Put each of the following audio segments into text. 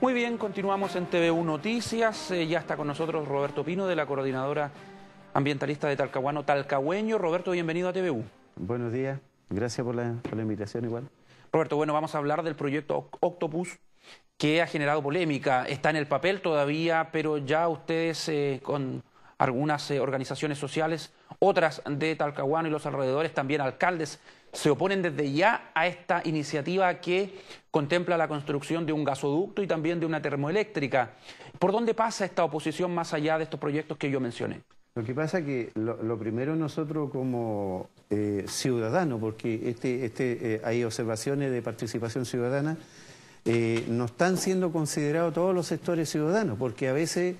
Muy bien, continuamos en TVU Noticias. Eh, ya está con nosotros Roberto Pino de la Coordinadora Ambientalista de Talcahuano Talcahueño. Roberto, bienvenido a TVU. Buenos días, gracias por la, invitación igual. Roberto, bueno, vamos a hablar del proyecto Octopus que ha generado polémica. Está en el papel todavía, pero ya ustedes eh, con algunas eh, organizaciones sociales, otras de Talcahuano y los alrededores, también alcaldes se oponen desde ya a esta iniciativa que contempla la construcción de un gasoducto y también de una termoeléctrica. ¿Por dónde pasa esta oposición más allá de estos proyectos que yo mencioné? Lo que pasa es que lo, primero nosotros como eh, ciudadanos, porque este, este eh, hay observaciones de participación ciudadana, eh, no están siendo considerados todos los sectores ciudadanos, porque a veces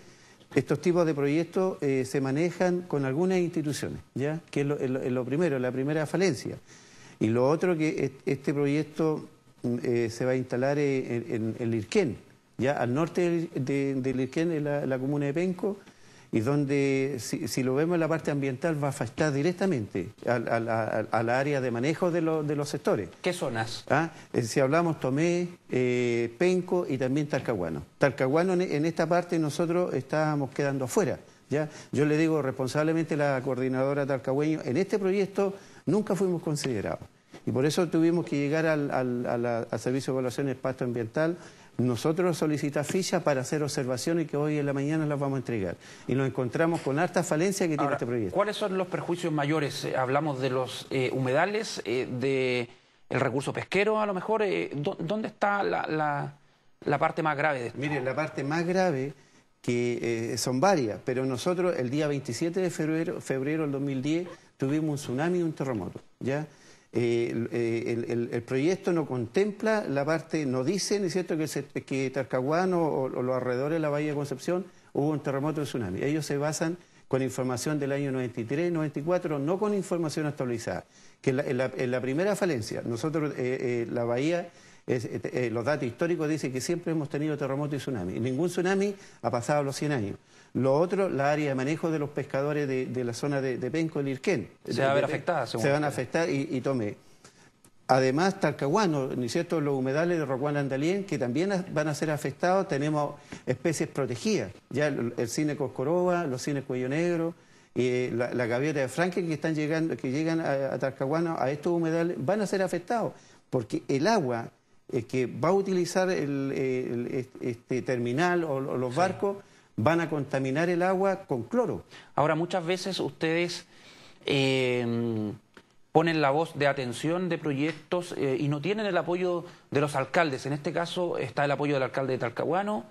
estos tipos de proyectos se manejan con algunas instituciones, ¿ya? que es lo primero, la primera falencia. Y lo otro que este proyecto mm, eh, se va a instalar eh, en, el Irquén, ya al norte del, de, Irquén, en la, comuna de Penco, y donde, si, lo vemos en la parte ambiental, va a afectar directamente al, área de manejo de, los sectores. ¿Qué zonas? ¿Ah? Eh, si hablamos Tomé, Penco y también Talcahuano. Talcahuano en, esta parte nosotros estábamos quedando afuera. ¿ya? Yo le digo responsablemente a la coordinadora Talcahueño, en este proyecto Nunca fuimos considerados. Y por eso tuvimos que llegar al, Servicio de Evaluación de Ambiental. Nosotros solicitamos fichas para hacer observaciones que hoy en la mañana las vamos a entregar. Y nos encontramos con harta falencia que tiene este proyecto. ¿Cuáles son los perjuicios mayores? Eh, hablamos de los eh, humedales, eh, de el recurso pesquero a lo mejor. Eh, ¿Dónde está la, la, parte más grave de esto? Mire, la parte más grave que eh, son varias, pero nosotros el día 27 de febrero, febrero del 2010 tuvimos un tsunami y un terremoto. ¿ya? Eh, eh, el, proyecto no contempla la parte, no dice, es cierto?, que, que Tarcahuano o, los alrededores de la Bahía de Concepción hubo un terremoto y un tsunami. Ellos se basan con información del año 93, 94, no con información actualizada, que la, en, la, primera falencia, nosotros, la Bahía eh, eh, los datos históricos dicen que siempre hemos tenido terremotos y tsunamis. Ningún tsunami ha pasado los 100 años. Lo otro, la área de manejo de los pescadores de, la zona de, Penco y Irquén. Se van a ver afectadas. Se van a afectar y, y tome. Además, Talcahuano, ¿no cierto? Los humedales de Rocuán Andalien, que también van a ser afectados, tenemos especies protegidas. Ya el, cine Coscoroba, los cines Cuello Negro, y eh, la, gaviota de Franklin, que, están llegando, que llegan a, a a estos humedales, van a ser afectados. Porque el agua eh, que va a utilizar el, este terminal o, los barcos van a contaminar el agua con cloro. Ahora, muchas veces ustedes em, ponen la voz de atención de proyectos eh, y no tienen el apoyo de los alcaldes. En este caso está el apoyo del alcalde de Talcahuano,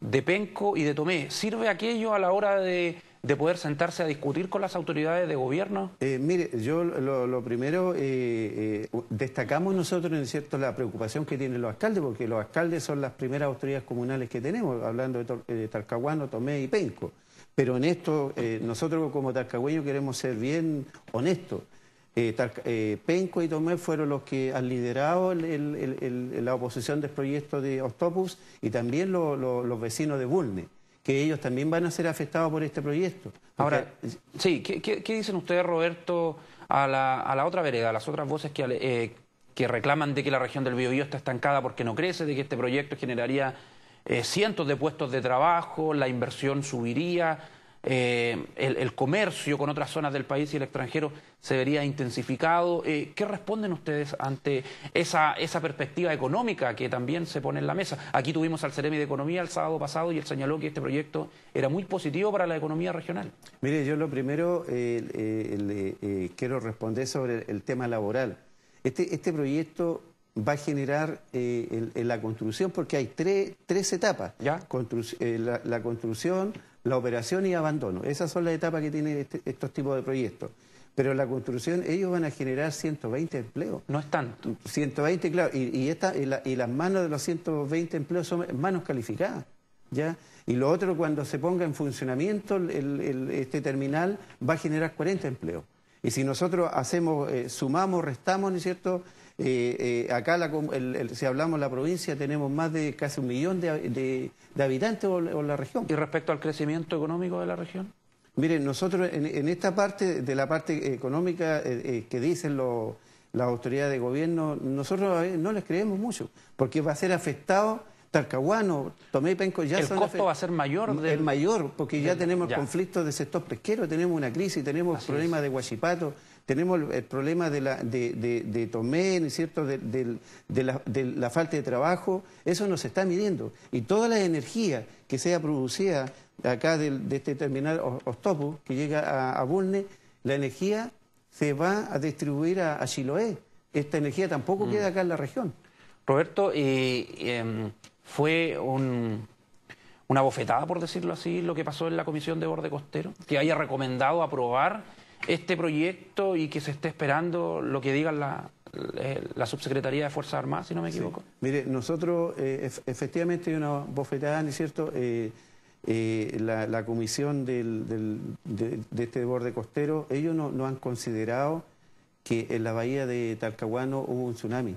de Penco y de Tomé. ¿Sirve aquello a la hora de de poder sentarse a discutir con las autoridades de gobierno? Eh, mire, yo lo, primero, eh, eh, destacamos nosotros, en cierto, la preocupación que tienen los alcaldes, porque los alcaldes son las primeras autoridades comunales que tenemos, hablando de Talcahuano, Tomé y Penco. Pero en esto, nosotros como talcahueños queremos ser bien honestos. Penco y Tomé fueron los que han liderado la oposición del proyecto de Octopus y también los vecinos de Bulne que ellos también van a ser afectados por este proyecto. Ahora, sí, ¿qué, dicen ustedes, Roberto, a la, a la, otra vereda, a las otras voces eh, que, reclaman de que la región del Biobío está estancada porque no crece, de que este proyecto generaría eh, cientos de puestos de trabajo, la inversión subiría? Eh, el, comercio con otras zonas del país y el extranjero se vería intensificado. Eh, ¿Qué responden ustedes ante esa, perspectiva económica que también se pone en la mesa? Aquí tuvimos al Ceremi de Economía el sábado pasado y él señaló que este proyecto era muy positivo para la economía regional. Mire, yo lo primero eh, quiero responder sobre el, tema laboral. Este, este proyecto va a generar la construcción, porque hay tres etapas. la, construcción, la operación y abandono. Esas son las etapas que tienen este, estos tipos de proyectos. Pero la construcción, ellos van a generar 120 empleos. No es tanto. 120, claro. Y, y, las manos de los 120 empleos son manos calificadas. ¿ya? Y lo otro, cuando se ponga en funcionamiento este terminal, va a generar 40 empleos. Y si nosotros hacemos, eh, sumamos, restamos, ¿no es cierto?, eh, eh, acá, si hablamos de la provincia, tenemos más de casi un millón de, habitantes o, la región. ¿Y respecto al crecimiento económico de la región? Miren, nosotros en, esta parte, de la parte económica eh, que dicen las autoridades de gobierno, nosotros no les creemos mucho, porque va a ser afectado Talcahuano, Tomé y Penco ya El costo va a ser mayor. El mayor, porque ya tenemos conflictos de sector pesquero, tenemos una crisis, tenemos problemas de guachipato, tenemos el, problema de, la, de, de, de Tomé, ¿no es cierto?, la, de, la, falta de trabajo, eso nos está midiendo. Y toda la energía que sea producida acá de, este terminal Ostopo, que llega a, a Bulne, la energía se va a distribuir a, a Chiloé. Esta energía tampoco mm. queda acá en la región. Roberto, em, fue una bofetada, por decirlo así, lo que pasó en la Comisión de Borde Costero, que haya recomendado aprobar este proyecto y que se esté esperando lo que diga la, eh, subsecretaría de Fuerzas Armadas, si no me equivoco. Mire, nosotros eh, efectivamente hay una bofetada, ¿no es cierto? Eh, la, comisión de, este borde costero, ellos no, no, han considerado que en la bahía de Talcahuano hubo un tsunami,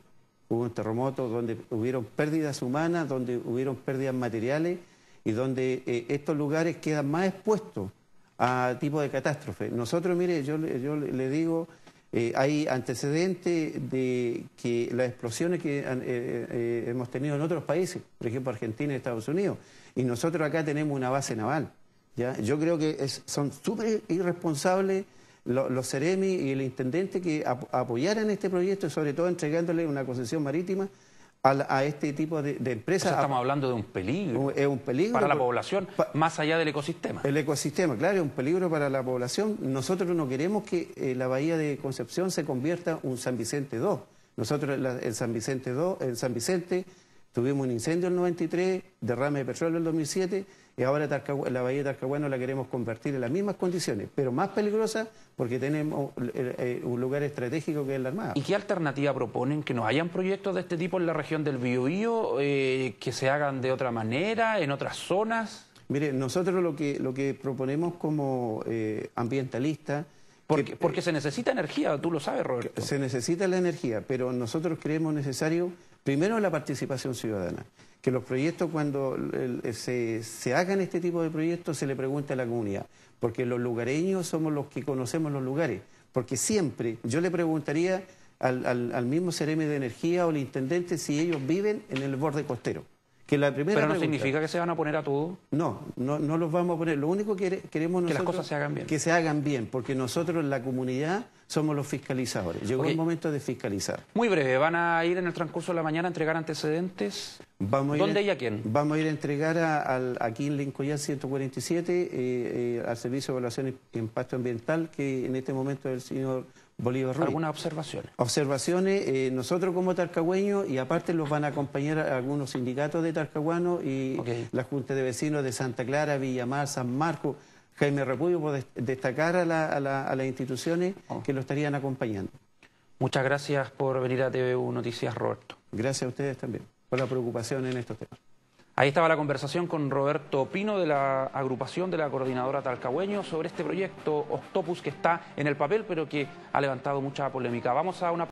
hubo un terremoto donde hubieron pérdidas humanas, donde hubieron pérdidas materiales y donde estos lugares quedan más expuestos a tipo de catástrofe. Nosotros, mire, yo, yo le digo, eh, hay antecedentes de que las explosiones que eh, eh, hemos tenido en otros países, por ejemplo Argentina y Estados Unidos, y nosotros acá tenemos una base naval. Yo creo que son súper irresponsables los Ceremi y el intendente que apoyaran este proyecto, sobre todo entregándole una concesión marítima a, este tipo de, empresas. estamos hablando de un peligro. Uh, es un peligro. Para la población, más allá del ecosistema. El ecosistema, claro, es un peligro para la población. Nosotros no queremos que eh, la bahía de Concepción se convierta en un San Vicente II. Nosotros el San Vicente II, en San Vicente tuvimos un incendio en el 93, derrame de petróleo en el 2007 y ahora la bahía de Tarcahuano la queremos convertir en las mismas condiciones, pero más peligrosa porque tenemos eh, eh, un lugar estratégico que es la Armada. ¿Y qué alternativa proponen? ¿Que no hayan proyectos de este tipo en la región del Biobío? Eh, ¿Que se hagan de otra manera, en otras zonas? Mire, nosotros lo que, proponemos como ambientalistas... Porque, porque se necesita energía, tú lo sabes, Roberto. Se necesita la energía, pero nosotros creemos necesario Primero la participación ciudadana. Que los proyectos, cuando se, hagan este tipo de proyectos, se le pregunte a la comunidad. Porque los lugareños somos los que conocemos los lugares. Porque siempre, yo le preguntaría al, al, mismo Ceremi de Energía o al intendente si ellos viven en el borde costero. Pero no significa que se van a poner a todo. No, no, no los vamos a poner. Lo único que queremos nosotros... Que las cosas se hagan bien. Que se hagan bien, porque nosotros, en la comunidad, somos los fiscalizadores. Llegó el momento de fiscalizar. Muy breve, ¿van a ir en el transcurso de la mañana a entregar antecedentes? Vamos ¿Dónde y a quién? Vamos a ir a entregar a, al, aquí en Lincoln 147 eh, eh, al Servicio de Evaluación y Impacto Ambiental, que en este momento es el señor Bolívar Algunas observaciones. Observaciones, eh, nosotros como tarcagüeños, y aparte los van a acompañar algunos sindicatos de tarcaguanos y la Junta de Vecinos de Santa Clara, Villamar, San Marcos, Jaime Repudio, por destacar a, las instituciones oh. que lo estarían acompañando. Muchas gracias por venir a tv Noticias, Roberto. Gracias a ustedes también por la preocupación en estos temas. Ahí estaba la conversación con Roberto Pino de la agrupación de la coordinadora Talcahueño sobre este proyecto Octopus que está en el papel pero que ha levantado mucha polémica. Vamos a una